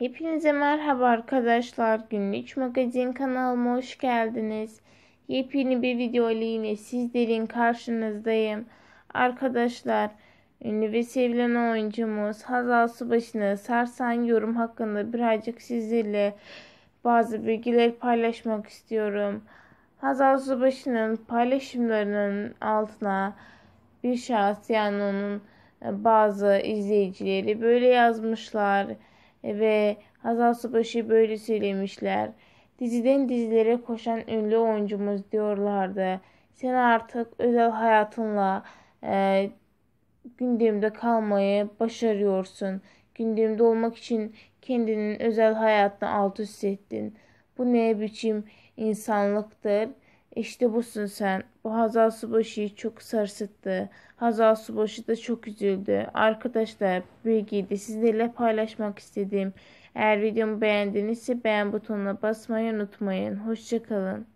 Hepinize merhaba arkadaşlar. Günlük Magazin kanalıma hoş geldiniz. Yepyeni bir video ile yine sizlerin karşınızdayım. Arkadaşlar, ünlü ve sevilen oyuncumuz Hazal Subaşı'nı sarsan yorum hakkında birazcık sizlerle bazı bilgiler paylaşmak istiyorum. Hazal Subaşı'nın paylaşımlarının altına bir şahıs yani onun bazı izleyicileri böyle yazmışlar. E, ve Hazal Subaşı böyle söylemişler. Diziden dizilere koşan ünlü oyuncumuz diyorlardı. Sen artık özel hayatınla e, gündemde kalmayı başarıyorsun. Gündemde olmak için kendinin özel hayatını alt üst ettin. Bu ne biçim insanlıktır? İşte busun sen. Bu Hazal Subaşı'yı çok sarsıttı. Hazal Subaşı da çok üzüldü. Arkadaşlar bilgiyi de sizlerle paylaşmak istedim. Eğer videomu beğendiyseniz beğen butonuna basmayı unutmayın. Hoşçakalın.